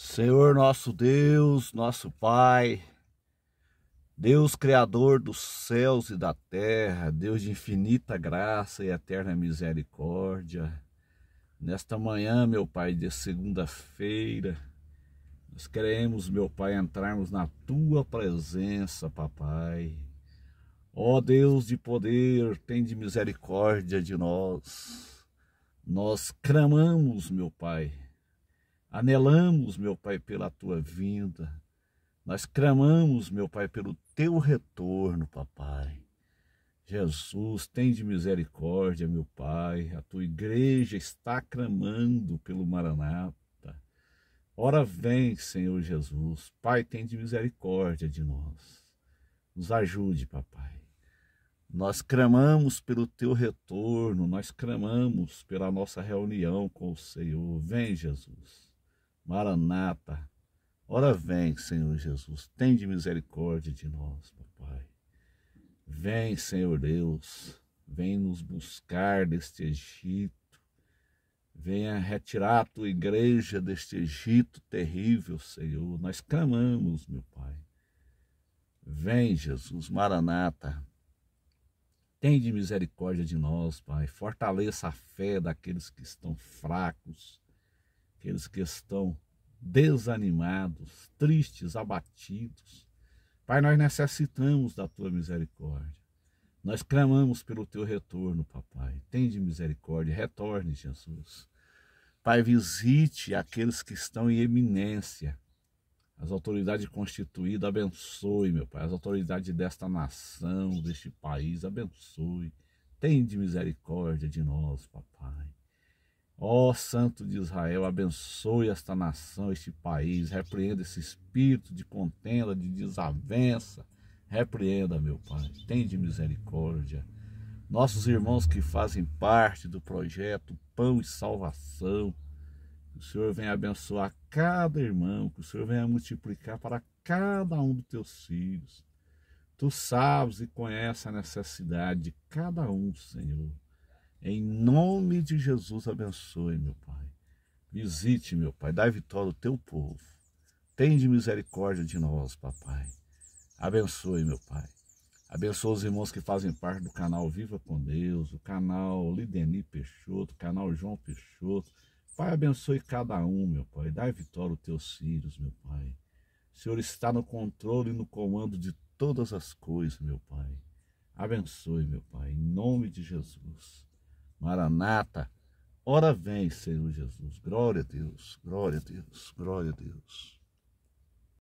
Senhor nosso Deus, nosso Pai, Deus Criador dos céus e da terra, Deus de infinita graça e eterna misericórdia, nesta manhã, meu Pai, de segunda-feira, nós queremos, meu Pai, entrarmos na tua presença, papai. Ó Deus de poder, tem de misericórdia de nós. Nós clamamos, meu Pai Anelamos, meu Pai, pela tua vinda. Nós clamamos, meu Pai, pelo teu retorno, papai. Jesus, tem de misericórdia, meu Pai. A tua igreja está clamando pelo Maranata. Ora vem, Senhor Jesus. Pai, tem de misericórdia de nós. Nos ajude, papai. Nós clamamos pelo teu retorno, nós clamamos pela nossa reunião com o Senhor. Vem, Jesus. Maranata, ora vem, Senhor Jesus, tem de misericórdia de nós, papai. Vem, Senhor Deus, vem nos buscar deste Egito. Venha retirar a tua igreja deste Egito terrível, Senhor. Nós clamamos, meu Pai. Vem, Jesus, Maranata. Tem de misericórdia de nós, Pai. Fortaleça a fé daqueles que estão fracos aqueles que estão desanimados, tristes, abatidos. Pai, nós necessitamos da tua misericórdia. Nós clamamos pelo teu retorno, papai. Tende misericórdia, retorne, Jesus. Pai, visite aqueles que estão em eminência. As autoridades constituídas, abençoe, meu Pai. As autoridades desta nação, deste país, abençoe. Tende misericórdia de nós, papai. Ó oh, Santo de Israel, abençoe esta nação, este país, repreenda esse espírito de contenda, de desavença. Repreenda, meu Pai, de misericórdia. Nossos irmãos que fazem parte do projeto Pão e Salvação, que o Senhor venha abençoar cada irmão, que o Senhor venha multiplicar para cada um dos teus filhos. Tu sabes e conheces a necessidade de cada um, Senhor. Em nome de Jesus, abençoe, meu Pai. Visite, meu Pai. Dá vitória ao teu povo. Tende misericórdia de nós, papai. Abençoe, meu Pai. abençoe os irmãos que fazem parte do canal Viva com Deus, o canal Lideni Peixoto, o canal João Peixoto. Pai, abençoe cada um, meu Pai. Dá vitória aos teus filhos, meu Pai. O Senhor está no controle e no comando de todas as coisas, meu Pai. Abençoe, meu Pai, em nome de Jesus. Maranata, ora vem, Senhor Jesus. Glória a Deus, glória a Deus, glória a Deus.